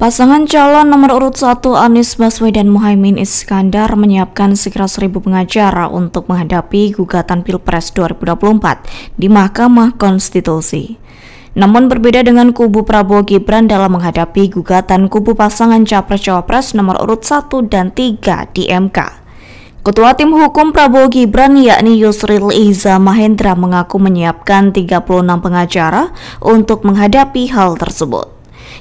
Pasangan calon nomor urut 1 Anies Baswedan Muhaimin Iskandar menyiapkan sekitar seribu pengacara untuk menghadapi gugatan Pilpres 2024 di Mahkamah Konstitusi. Namun berbeda dengan kubu Prabowo Gibran dalam menghadapi gugatan kubu pasangan Capres-Cawapres nomor urut 1 dan 3 di MK. Ketua Tim Hukum Prabowo Gibran yakni Yusril Iza Mahendra mengaku menyiapkan 36 pengacara untuk menghadapi hal tersebut.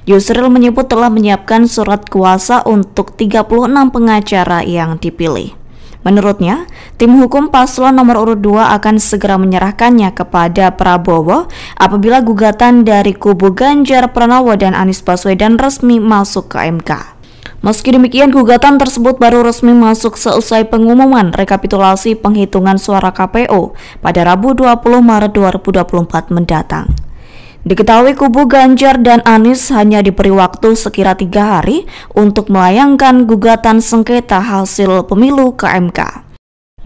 Yusril menyebut telah menyiapkan surat kuasa untuk 36 pengacara yang dipilih. Menurutnya, tim hukum paslon nomor urut 2 akan segera menyerahkannya kepada Prabowo apabila gugatan dari kubu Ganjar Pranowo dan Anies Baswedan resmi masuk ke MK. Meski demikian, gugatan tersebut baru resmi masuk seusai pengumuman rekapitulasi penghitungan suara KPU pada Rabu 20 Maret 2024 mendatang. Diketahui kubu Ganjar dan Anies hanya diberi waktu sekira tiga hari untuk melayangkan gugatan sengketa hasil pemilu ke MK.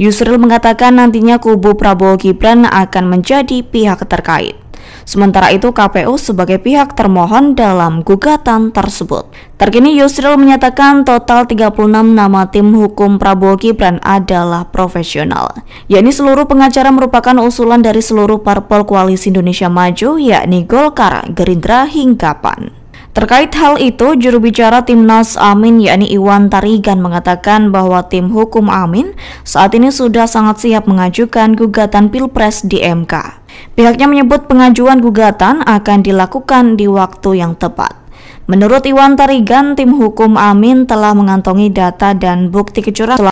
Yusril mengatakan nantinya kubu Prabowo Gibran akan menjadi pihak terkait. Sementara itu KPU sebagai pihak termohon dalam gugatan tersebut. Terkini Yusril menyatakan total 36 nama tim hukum Prabowo Gibran adalah profesional, yakni seluruh pengacara merupakan usulan dari seluruh parpol koalisi Indonesia Maju, yakni Golkar, Gerindra, hingga PAN. Terkait hal itu, juru bicara Timnas Amin yakni Iwan Tarigan mengatakan bahwa tim hukum Amin saat ini sudah sangat siap mengajukan gugatan Pilpres di MK. Pihaknya menyebut pengajuan gugatan akan dilakukan di waktu yang tepat. Menurut Iwan Tarigan, tim hukum Amin telah mengantongi data dan bukti kecurangan